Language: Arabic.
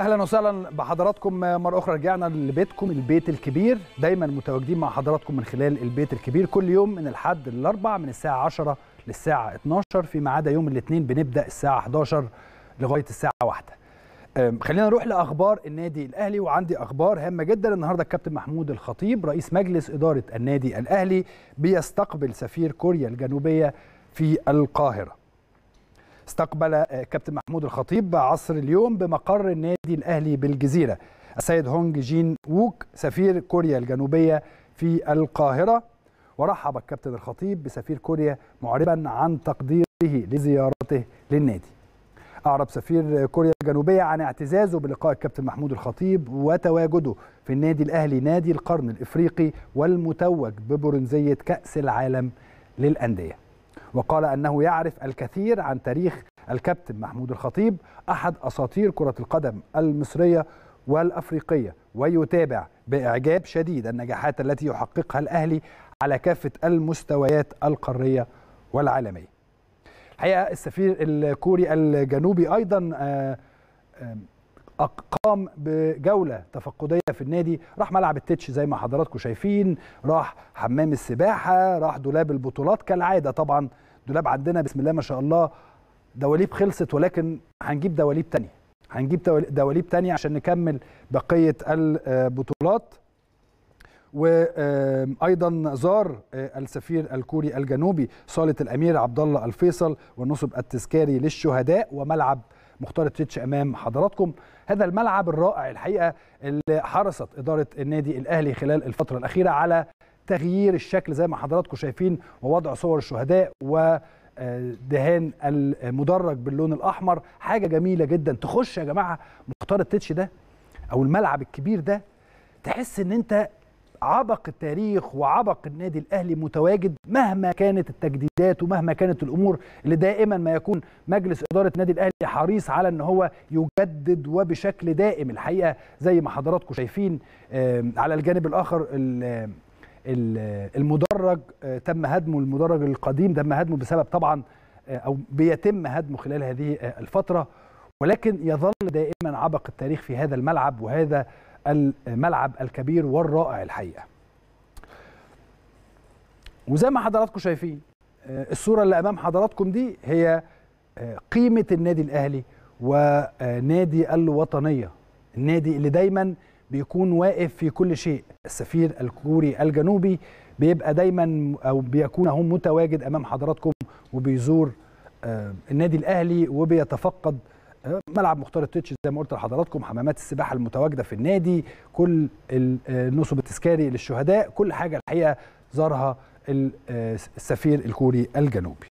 اهلا وسهلا بحضراتكم مره اخرى رجعنا لبيتكم البيت الكبير دايما متواجدين مع حضراتكم من خلال البيت الكبير كل يوم من الاحد للاربع من الساعه 10 للساعه 12 فيما عدا يوم الاثنين بنبدا الساعه 11 لغايه الساعه 1 خلينا نروح لاخبار النادي الاهلي وعندي اخبار هامه جدا النهارده الكابتن محمود الخطيب رئيس مجلس اداره النادي الاهلي بيستقبل سفير كوريا الجنوبيه في القاهره استقبل آه، كابتن محمود الخطيب عصر اليوم بمقر النادي الأهلي بالجزيرة السيد هونج جين ووك سفير كوريا الجنوبية في القاهرة ورحب الكابتن الخطيب بسفير كوريا معربا عن تقديره لزيارته للنادي أعرب سفير كوريا الجنوبية عن اعتزازه بلقاء الكابتن محمود الخطيب وتواجده في النادي الأهلي نادي القرن الإفريقي والمتوج ببرونزية كأس العالم للأندية وقال أنه يعرف الكثير عن تاريخ الكابتن محمود الخطيب أحد أساطير كرة القدم المصرية والأفريقية ويتابع بإعجاب شديد النجاحات التي يحققها الأهلي على كافة المستويات القارية والعالمية الحقيقة السفير الكوري الجنوبي أيضا آه، آه، قام بجوله تفقديه في النادي راح ملعب التتش زي ما حضراتكم شايفين راح حمام السباحه راح دولاب البطولات كالعاده طبعا دولاب عندنا بسم الله ما شاء الله دواليب خلصت ولكن هنجيب دواليب تانية هنجيب دواليب تانية عشان نكمل بقية البطولات وايضا زار آه، السفير الكوري الجنوبي صاله الامير عبد الله الفيصل والنصب التذكاري للشهداء وملعب مختار تيتش امام حضراتكم هذا الملعب الرائع الحقيقه اللي حرصت اداره النادي الاهلي خلال الفتره الاخيره على تغيير الشكل زي ما حضراتكم شايفين ووضع صور الشهداء و دهان المدرج باللون الاحمر حاجه جميله جدا تخش يا جماعه مختار التتش ده او الملعب الكبير ده تحس ان انت عبق التاريخ وعبق النادي الاهلي متواجد مهما كانت التجديدات ومهما كانت الامور اللي دائما ما يكون مجلس اداره النادي الاهلي حريص على ان هو يجدد وبشكل دائم الحقيقه زي ما حضراتكم شايفين على الجانب الاخر المدرج آه، تم هدمه المدرج القديم تم هدمه بسبب طبعا آه، او بيتم هدمه خلال هذه الفتره ولكن يظل دائما عبق التاريخ في هذا الملعب وهذا الملعب الكبير والرائع الحقيقه وزي ما حضراتكم شايفين آه، الصوره اللي امام حضراتكم دي هي آه، قيمه النادي الاهلي ونادي الوطنيه النادي اللي دايما بيكون واقف في كل شيء السفير الكوري الجنوبي بيبقى دايما او بيكون اهو متواجد امام حضراتكم وبيزور آه، النادي الاهلي وبيتفقد ملعب مختار التتش زي ما قلت لحضراتكم حمامات السباحه المتواجده في النادي كل النصب آه، التذكاري للشهداء كل حاجه الحقيقه زارها آه، السفير الكوري الجنوبي